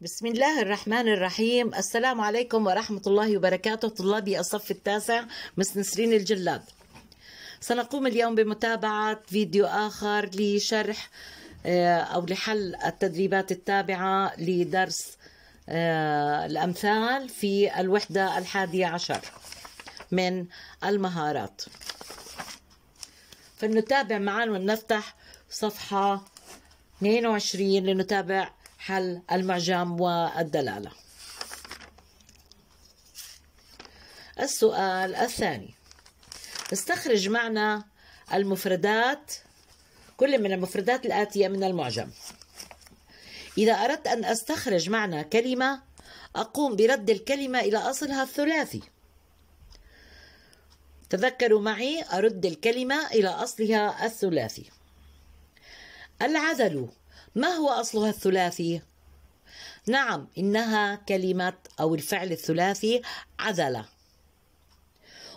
بسم الله الرحمن الرحيم السلام عليكم ورحمة الله وبركاته طلابي الصف التاسع مس نسرين الجلاد سنقوم اليوم بمتابعة فيديو آخر لشرح آه، أو لحل التدريبات التابعة لدرس آه، الأمثال في الوحدة الحادية عشر من المهارات فلنتابع معا ونفتح صفحة 22 لنتابع حل المعجم والدلالة السؤال الثاني استخرج معنا المفردات كل من المفردات الآتية من المعجم إذا أردت أن أستخرج معنى كلمة أقوم برد الكلمة إلى أصلها الثلاثي تذكروا معي أرد الكلمة إلى أصلها الثلاثي العذل ما هو أصلها الثلاثي؟ نعم إنها كلمة أو الفعل الثلاثي عذلة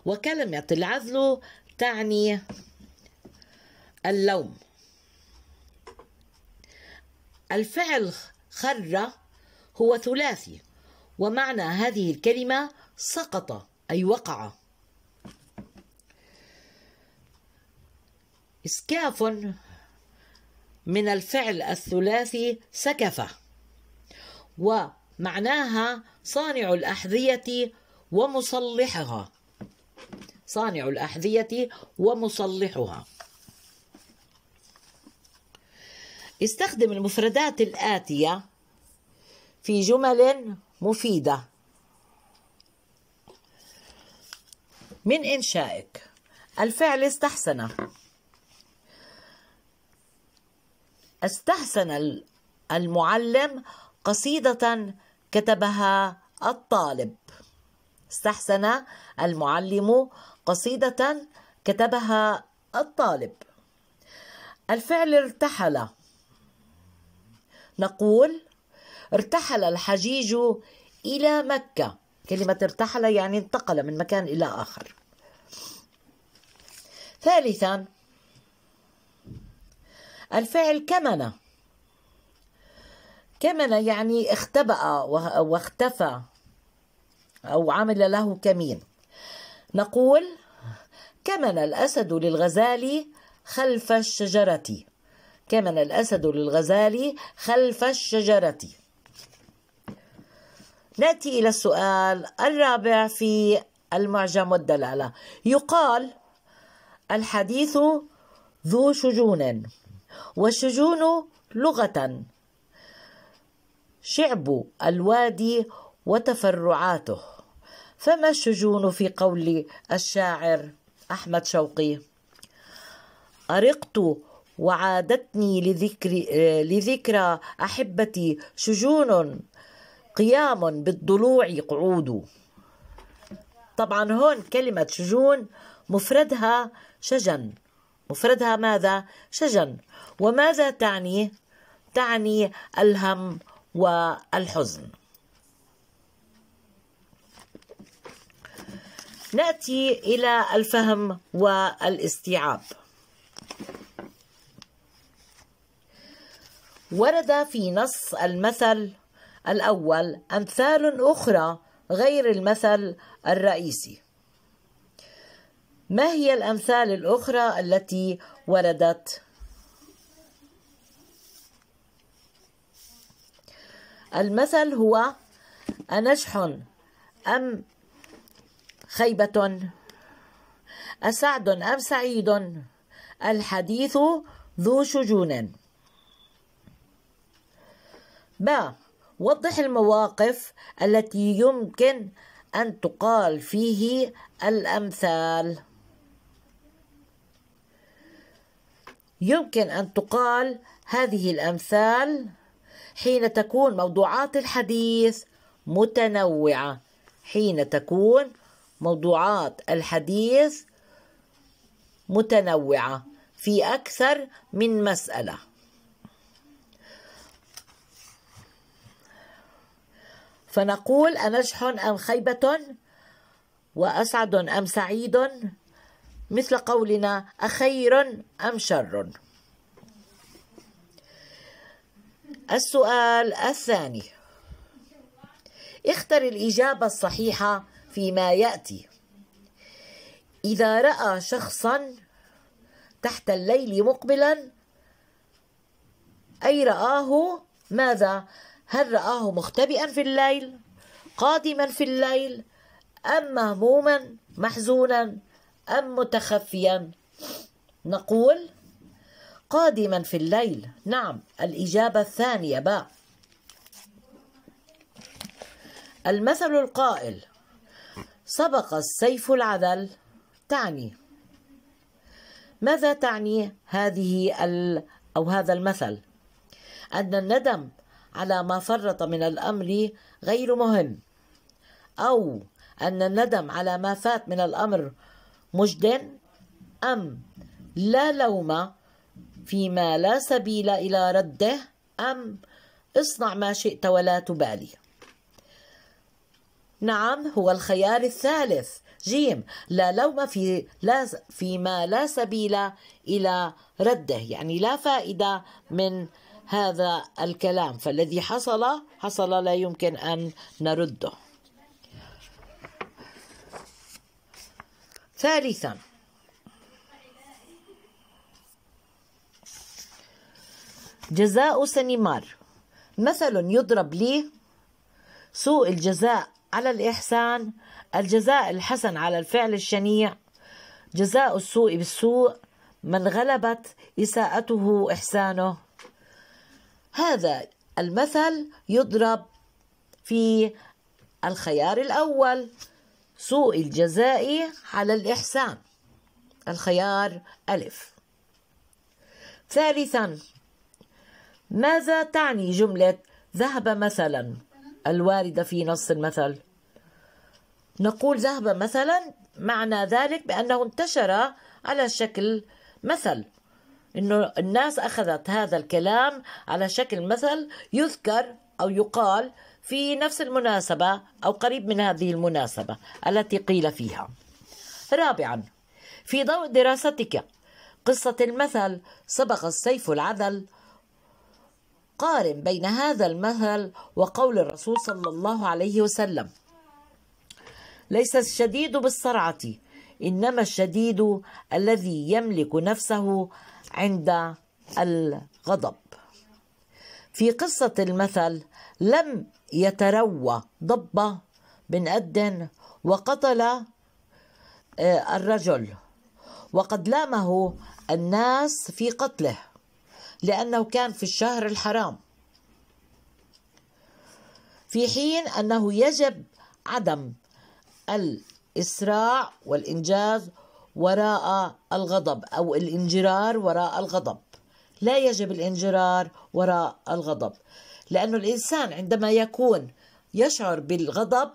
وكلمة العذل تعني اللوم الفعل خر هو ثلاثي ومعنى هذه الكلمة سقط أي وقع إسكاف من الفعل الثلاثي سكفة ومعناها صانع الأحذية ومصلحها صانع الأحذية ومصلحها استخدم المفردات الآتية في جمل مفيدة من إنشائك الفعل استحسن استحسن المعلم قصيدة كتبها الطالب استحسن المعلم قصيدة كتبها الطالب الفعل ارتحل نقول ارتحل الحجيج إلى مكة كلمة ارتحل يعني انتقل من مكان إلى آخر ثالثا الفعل كمن كمن يعني اختبأ واختفى أو عمل له كمين نقول كمن الأسد للغزال خلف الشجرة كمن الأسد للغزال خلف الشجرة نأتي إلى السؤال الرابع في المعجم والدلالة يقال الحديث ذو شجون والشجون لغة شعب الوادي وتفرعاته فما الشجون في قول الشاعر أحمد شوقي أرقت وعادتني لذكر لذكرى أحبتي شجون قيام بالضلوع قعود طبعا هون كلمة شجون مفردها شجن مفردها ماذا؟ شجن وماذا تعني؟ تعني الهم والحزن ناتي الى الفهم والاستيعاب ورد في نص المثل الاول امثال اخرى غير المثل الرئيسي ما هي الأمثال الأخرى التي وردت؟ المثل هو أنجح أم خيبة أسعد أم سعيد الحديث ذو شجون ب وضح المواقف التي يمكن أن تقال فيه الأمثال يمكن أن تقال هذه الأمثال حين تكون موضوعات الحديث متنوعة حين تكون موضوعات الحديث متنوعة في أكثر من مسألة فنقول أنجح أم خيبة وأسعد أم سعيد مثل قولنا أخير أم شر السؤال الثاني اختر الإجابة الصحيحة فيما يأتي إذا رأى شخصا تحت الليل مقبلا أي رآه ماذا؟ هل رآه مختبئا في الليل؟ قادما في الليل؟ أم مهموما؟ محزونا؟ أم متخفيا نقول قادما في الليل نعم الإجابة الثانية باء المثل القائل سبق السيف العذل تعني ماذا تعني هذه ال أو هذا المثل أن الندم على ما فرط من الأمر غير مهم أو أن الندم على ما فات من الأمر مجد أم لا لوم فيما لا سبيل إلى رده أم اصنع ما شئت ولا تبالي نعم هو الخيار الثالث جيم لا لوم في لا فيما لا سبيل إلى رده يعني لا فائدة من هذا الكلام فالذي حصل حصل لا يمكن أن نرده ثالثا جزاء سنمار مثل يضرب لي سوء الجزاء على الإحسان الجزاء الحسن على الفعل الشنيع جزاء السوء بالسوء من غلبت إساءته إحسانه هذا المثل يضرب في الخيار الأول سوء الجزاء على الإحسان الخيار ألف ثالثا ماذا تعني جملة ذهب مثلا الواردة في نص المثل نقول ذهب مثلا معنى ذلك بأنه انتشر على شكل مثل انه الناس اخذت هذا الكلام على شكل مثل يذكر أو يقال في نفس المناسبة أو قريب من هذه المناسبة التي قيل فيها رابعا في ضوء دراستك قصة المثل سبق السيف العذل قارن بين هذا المثل وقول الرسول صلى الله عليه وسلم ليس الشديد بالصرعة إنما الشديد الذي يملك نفسه عند الغضب في قصة المثل لم يتروى ضب بن أدن وقتل آه، الرجل وقد لامه الناس في قتله لأنه كان في الشهر الحرام في حين أنه يجب عدم الإسراع والإنجاز وراء الغضب أو الانجرار وراء الغضب لا يجب الانجرار وراء الغضب لأن الإنسان عندما يكون يشعر بالغضب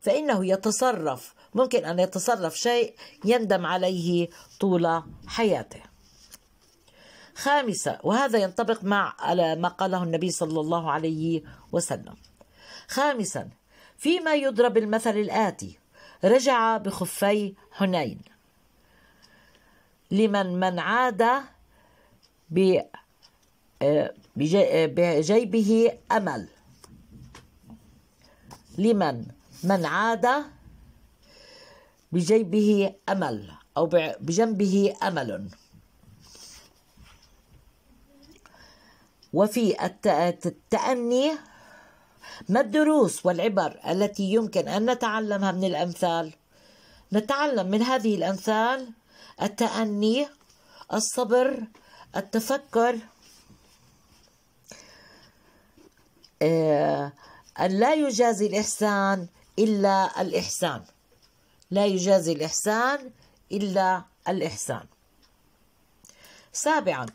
فإنه يتصرف ممكن أن يتصرف شيء يندم عليه طول حياته خامسة وهذا ينطبق مع ما قاله النبي صلى الله عليه وسلم خامسا فيما يضرب المثل الآتي رجع بخفي حنين لمن من عاد آه، آه، بجيبه أمل لمن من عاد بجيبه أمل أو بجنبه أمل وفي التأني ما الدروس والعبر التي يمكن أن نتعلمها من الأمثال نتعلم من هذه الأمثال التأني الصبر التفكر آه، أن لا يجازي الإحسان إلا الإحسان لا يجازي الإحسان إلا الإحسان سابعا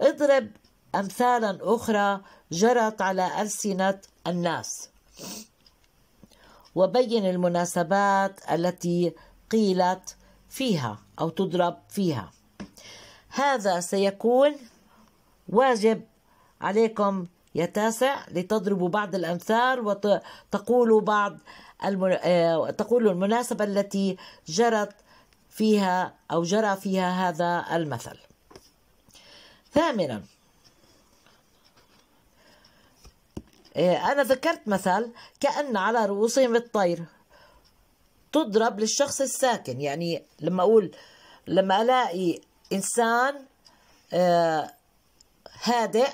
اضرب أمثالا أخرى جرت على ألسنة الناس وبين المناسبات التي قيلت فيها أو تضرب فيها هذا سيكون واجب عليكم يا تاسع لتضربوا بعض الأمثال وتقولوا بعض آه، تقولوا المناسبة التي جرت فيها أو جرى فيها هذا المثل ثامنا آه، أنا ذكرت مثل كأن على رؤوسهم الطير تضرب للشخص الساكن يعني لما أقول لما ألاقي إنسان آه، هادئ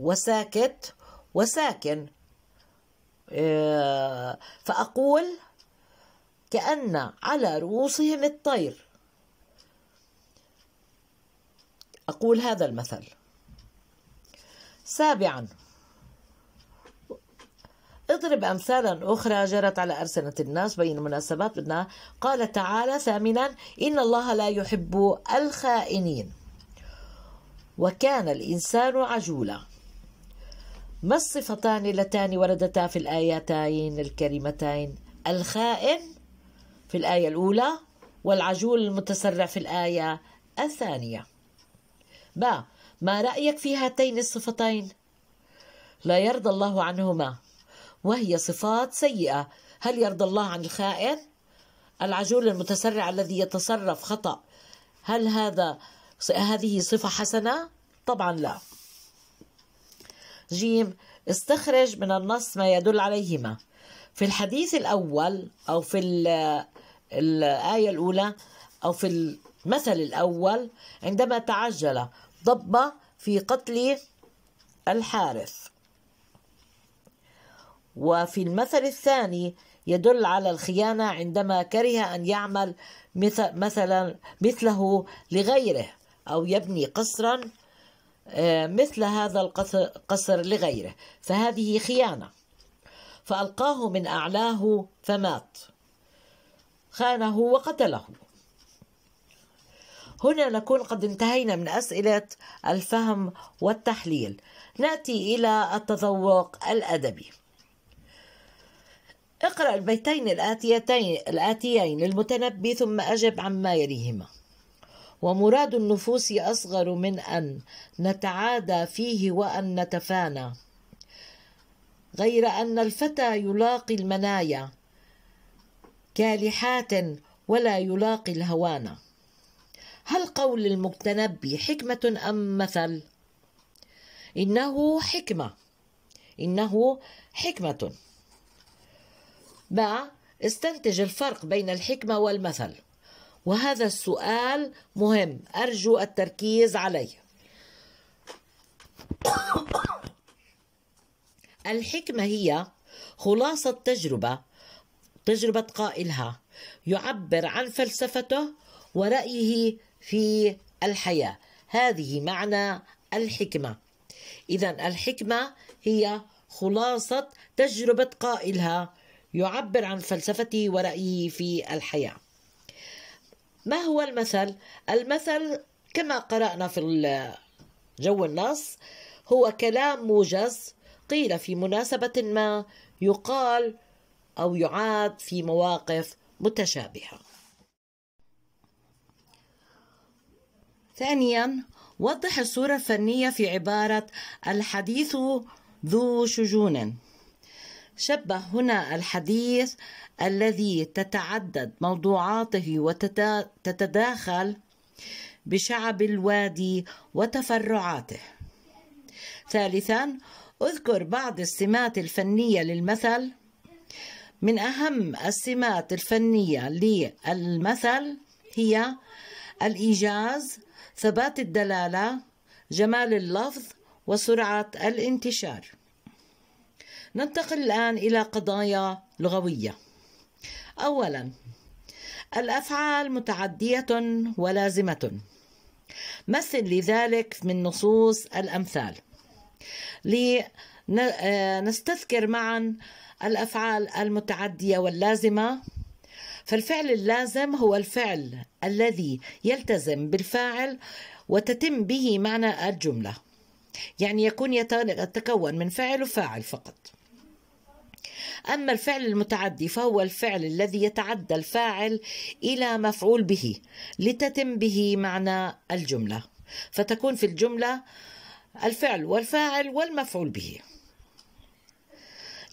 وساكت وساكن آه، فأقول كأن على رؤوسهم الطير أقول هذا المثل سابعا اضرب أمثالا أخرى جرت على ارسنه الناس بين المناسبات بدنا قال تعالى ثامنا إن الله لا يحب الخائنين وكان الإنسان عجولا ما الصفتان اللتان وردتا في الآيتين الكريمتين الخائن في الآية الأولى والعجول المتسرع في الآية الثانية با ما رأيك في هاتين الصفتين لا يرضى الله عنهما وهي صفات سيئة هل يرضى الله عن الخائن؟ العجول المتسرع الذي يتصرف خطأ هل هذا هذه صفة حسنة؟ طبعا لا جيم استخرج من النص ما يدل عليهما في الحديث الأول أو في الآية الأولى أو في المثل الأول عندما تعجل ضب في قتل الحارث وفي المثل الثاني يدل على الخيانة عندما كره أن يعمل مثل مثلا مثله لغيره أو يبني قصرا آه، مثل هذا القصر لغيره فهذه خيانة فألقاه من أعلاه فمات خانه وقتله هنا نكون قد انتهينا من أسئلة الفهم والتحليل نأتي إلى التذوق الأدبي اقرأ البيتين الآتيتين الآتيين للمتنبي ثم أجب عما يليهما ومراد النفوس أصغر من أن نتعادى فيه وأن نتفانى غير أن الفتى يلاقي المنايا كالحات ولا يلاقي الهوانا هل قول المتنبي حكمة أم مثل؟ إنه حكمة إنه حكمة باع استنتج الفرق بين الحكمة والمثل وهذا السؤال مهم أرجو التركيز عليه الحكمة هي خلاصة تجربة تجربة قائلها يعبر عن فلسفته ورأيه في الحياة هذه معنى الحكمة إذا الحكمة هي خلاصة تجربة قائلها يعبر عن فلسفتي ورأيي في الحياة ما هو المثل؟ المثل كما قرأنا في جو النص هو كلام موجز قيل في مناسبة ما يقال أو يعاد في مواقف متشابهة. ثانيا وضح الصورة الفنية في عبارة الحديث ذو شجون شبه هنا الحديث الذي تتعدد موضوعاته وتتداخل بشعب الوادي وتفرعاته ثالثا اذكر بعض السمات الفنيه للمثل من اهم السمات الفنيه للمثل هي الايجاز ثبات الدلاله جمال اللفظ وسرعه الانتشار ننتقل الآن إلى قضايا لغوية. أولاً الأفعال متعدية ولازمة. مثل لذلك من نصوص الأمثال. لنستذكر آه، معا الأفعال المتعدية واللازمة فالفعل اللازم هو الفعل الذي يلتزم بالفاعل وتتم به معنى الجمله يعني يكون يتكون من فعل وفاعل فقط أما الفعل المتعدي فهو الفعل الذي يتعدى الفاعل إلى مفعول به لتتم به معنى الجملة فتكون في الجملة الفعل والفاعل والمفعول به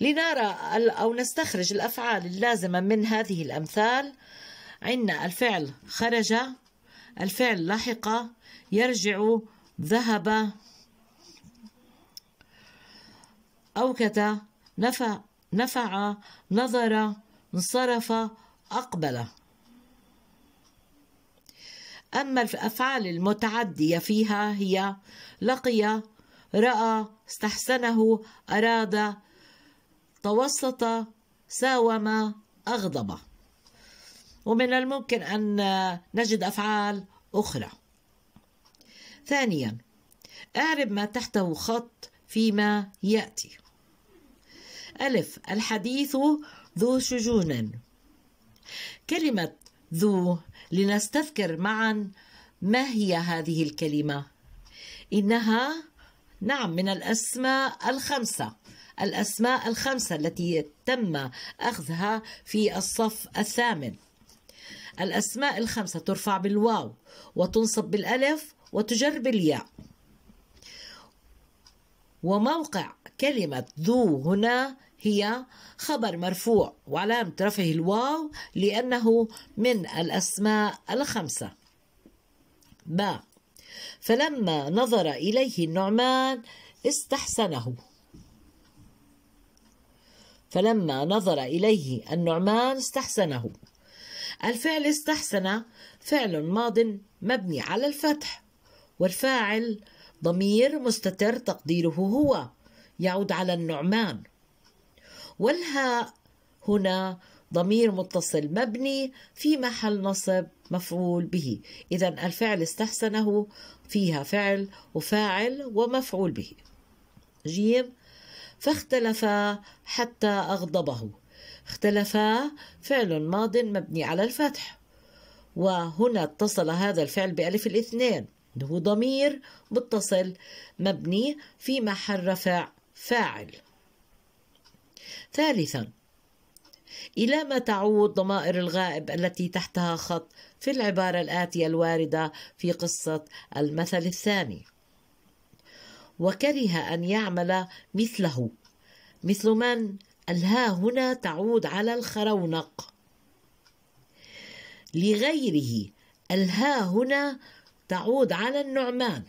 لنرى أو نستخرج الأفعال اللازمة من هذه الأمثال عندنا الفعل خرج الفعل لحق يرجع ذهب أوكت نفى نفع نظر انصرف أقبل أما الأفعال المتعدية فيها هي لقي رأى استحسنه أراد توسط ساوم أغضب ومن الممكن أن نجد أفعال أخرى ثانيا أعرب ما تحته خط فيما يأتي ألف الحديث ذو شجون كلمة ذو لنستذكر معا ما هي هذه الكلمة إنها نعم من الأسماء الخمسة الأسماء الخمسة التي تم أخذها في الصف الثامن الأسماء الخمسة ترفع بالواو وتنصب بالألف وتجر بالياء وموقع كلمة ذو هنا هي خبر مرفوع وعلامة رفعه الواو لأنه من الأسماء الخمسة باء فلما نظر إليه النعمان استحسنه فلما نظر إليه النعمان استحسنه الفعل استحسن فعل ماض مبني على الفتح والفاعل ضمير مستتر تقديره هو يعود على النعمان والهاء هنا ضمير متصل مبني في محل نصب مفعول به إذا الفعل استحسنه فيها فعل وفاعل ومفعول به جيم فاختلفا حتى أغضبه اختلفا فعل ماض مبني على الفتح وهنا اتصل هذا الفعل بألف الاثنين هو ضمير متصل مبني في محل رفع فاعل ثالثا إلى ما تعود ضمائر الغائب التي تحتها خط في العبارة الآتية الواردة في قصة المثل الثاني وكره أن يعمل مثله مثل من الها هنا تعود على الخرونق لغيره الها هنا تعود على النعمان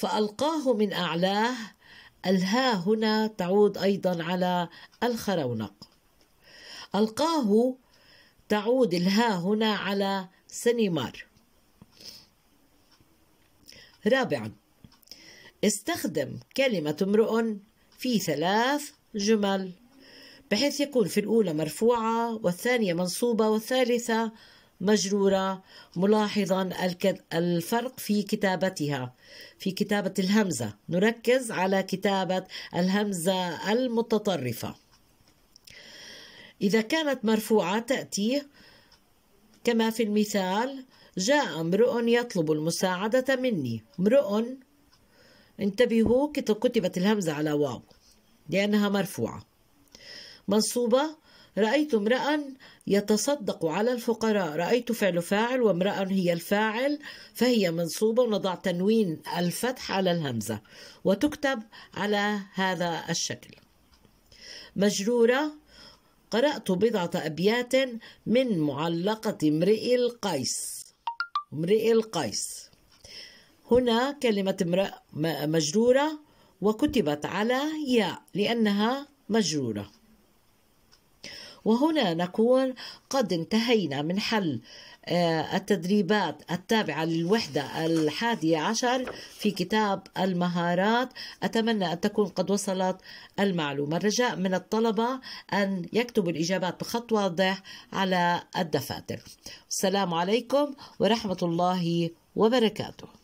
فألقاه من أعلاه الها هنا تعود أيضا على الخرونق ألقاه تعود الها هنا على سنيمار رابعا استخدم كلمة امرؤ في ثلاث جمل بحيث يكون في الأولى مرفوعة والثانية منصوبة والثالثة مجرورة ملاحظا الفرق في كتابتها في كتابة الهمزة نركز على كتابة الهمزة المتطرفة إذا كانت مرفوعة تأتي كما في المثال جاء امرؤ يطلب المساعدة مني امرؤ انتبهوا كتبت الهمزة على واو لأنها مرفوعة منصوبة رأيت امرأ يتصدق على الفقراء رأيت فعل فاعل وامرأ هي الفاعل فهي منصوبة ونضع تنوين الفتح على الهمزة وتكتب على هذا الشكل مجرورة قرأت بضعة أبيات من معلقة امرئ القيس امرئ القيس هنا كلمة امرأ مجرورة وكتبت على ياء لأنها مجرورة وهنا نكون قد انتهينا من حل آه، التدريبات التابعة للوحدة الحادية عشر في كتاب المهارات أتمنى أن تكون قد وصلت المعلومة الرجاء من الطلبة أن يكتبوا الإجابات بخط واضح على الدفاتر السلام عليكم ورحمة الله وبركاته